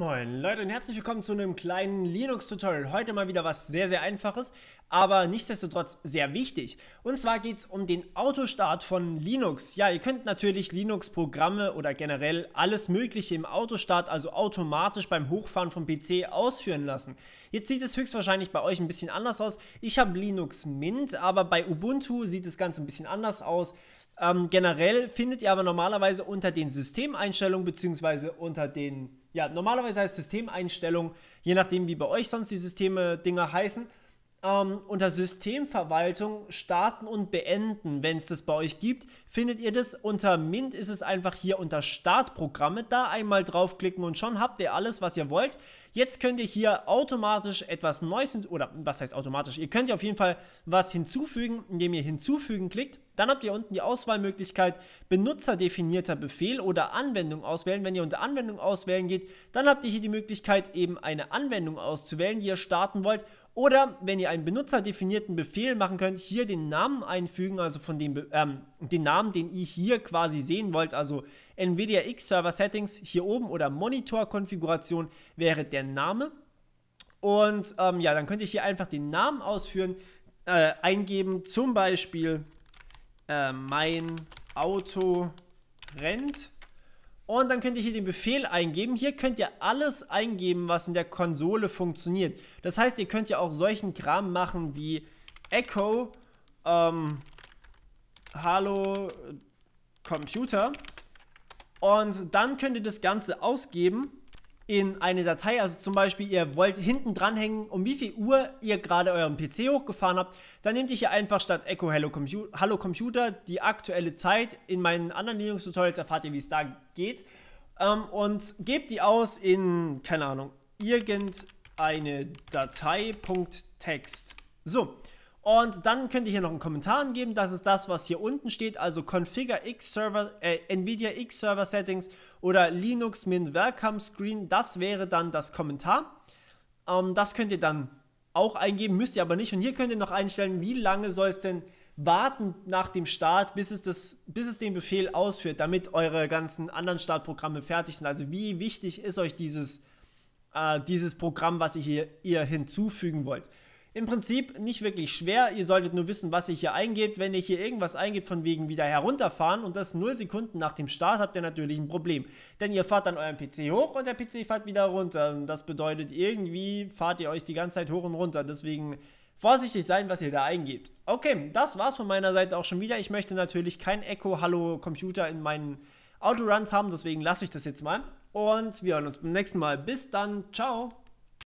Moin Leute und herzlich willkommen zu einem kleinen Linux-Tutorial. Heute mal wieder was sehr, sehr einfaches, aber nichtsdestotrotz sehr wichtig. Und zwar geht es um den Autostart von Linux. Ja, ihr könnt natürlich Linux-Programme oder generell alles Mögliche im Autostart, also automatisch beim Hochfahren vom PC ausführen lassen. Jetzt sieht es höchstwahrscheinlich bei euch ein bisschen anders aus. Ich habe Linux Mint, aber bei Ubuntu sieht das Ganze ein bisschen anders aus. Ähm, generell findet ihr aber normalerweise unter den Systemeinstellungen bzw. unter den ja, normalerweise heißt Systemeinstellung, je nachdem wie bei euch sonst die Systeme Dinger heißen, ähm, unter Systemverwaltung starten und beenden, wenn es das bei euch gibt, findet ihr das. Unter Mint ist es einfach hier unter Startprogramme. Da einmal draufklicken und schon habt ihr alles, was ihr wollt. Jetzt könnt ihr hier automatisch etwas Neues, oder was heißt automatisch, ihr könnt ja auf jeden Fall was hinzufügen, indem ihr hinzufügen klickt. Dann habt ihr unten die Auswahlmöglichkeit benutzerdefinierter Befehl oder Anwendung auswählen. Wenn ihr unter Anwendung auswählen geht, dann habt ihr hier die Möglichkeit eben eine Anwendung auszuwählen, die ihr starten wollt. Oder wenn ihr einen benutzerdefinierten Befehl machen könnt, hier den Namen einfügen, also von dem ähm, den Namen, den ihr hier quasi sehen wollt, also NVIDIA X Server Settings hier oben oder Monitor Konfiguration wäre der Name. Und ähm, ja, dann könnt ihr hier einfach den Namen ausführen, äh, eingeben, zum Beispiel äh, mein Auto rennt. Und dann könnt ihr hier den Befehl eingeben. Hier könnt ihr alles eingeben, was in der Konsole funktioniert. Das heißt, ihr könnt ja auch solchen Kram machen wie Echo, ähm, Hallo äh, Computer. Und dann könnt ihr das Ganze ausgeben in eine Datei, also zum Beispiel ihr wollt hinten dranhängen, um wie viel Uhr ihr gerade euren PC hochgefahren habt, dann nehmt ihr hier einfach statt Echo Hello, Compu Hello Computer die aktuelle Zeit. In meinen anderen Linux-Tutorials erfahrt ihr, wie es da geht. Ähm, und gebt die aus in, keine Ahnung, irgendeine Datei.text. So, und dann könnt ihr hier noch einen Kommentar angeben. Das ist das, was hier unten steht. Also Configure X Server, äh, Nvidia X Server Settings oder Linux Mint Welcome Screen. Das wäre dann das Kommentar. Ähm, das könnt ihr dann auch eingeben, müsst ihr aber nicht. Und hier könnt ihr noch einstellen, wie lange soll es denn warten nach dem Start, bis es, das, bis es den Befehl ausführt, damit eure ganzen anderen Startprogramme fertig sind. Also wie wichtig ist euch dieses, äh, dieses Programm, was ihr hier ihr hinzufügen wollt. Im Prinzip nicht wirklich schwer. Ihr solltet nur wissen, was ihr hier eingebt. Wenn ihr hier irgendwas eingebt von wegen wieder herunterfahren und das 0 Sekunden nach dem Start, habt ihr natürlich ein Problem. Denn ihr fahrt dann euren PC hoch und der PC fährt wieder runter. Und das bedeutet, irgendwie fahrt ihr euch die ganze Zeit hoch und runter. Deswegen vorsichtig sein, was ihr da eingebt. Okay, das war's von meiner Seite auch schon wieder. Ich möchte natürlich kein Echo Hallo Computer in meinen Autoruns haben, deswegen lasse ich das jetzt mal. Und wir hören uns beim nächsten Mal. Bis dann. Ciao.